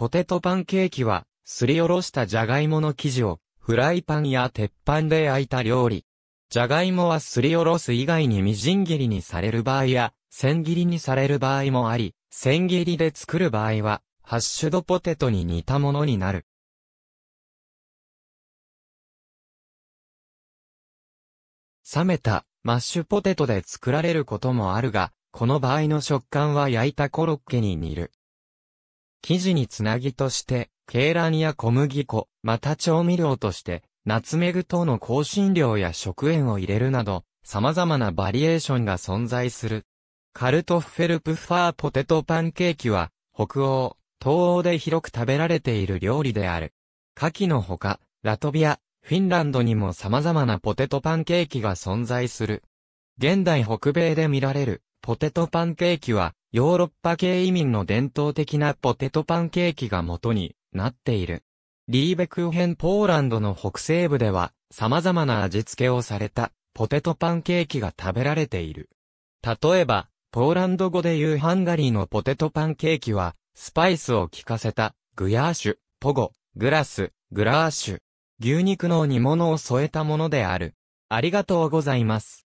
ポテトパンケーキは、すりおろしたじゃがいもの生地を、フライパンや鉄板で焼いた料理。じゃがいもはすりおろす以外にみじん切りにされる場合や、千切りにされる場合もあり、千切りで作る場合は、ハッシュドポテトに似たものになる。冷めたマッシュポテトで作られることもあるが、この場合の食感は焼いたコロッケに似る。生地につなぎとして、鶏卵や小麦粉、また調味料として、ナツメグ等の香辛料や食塩を入れるなど、様々なバリエーションが存在する。カルトッフェルプファーポテトパンケーキは、北欧、東欧で広く食べられている料理である。カキのほか、ラトビア、フィンランドにも様々なポテトパンケーキが存在する。現代北米で見られるポテトパンケーキは、ヨーロッパ系移民の伝統的なポテトパンケーキが元になっている。リーベクーヘンポーランドの北西部では、様々な味付けをされた、ポテトパンケーキが食べられている。例えば、ポーランド語で言うハンガリーのポテトパンケーキは、スパイスを効かせた、グヤーシュ、ポゴ、グラス、グラーシュ。牛肉の煮物を添えたものである。ありがとうございます。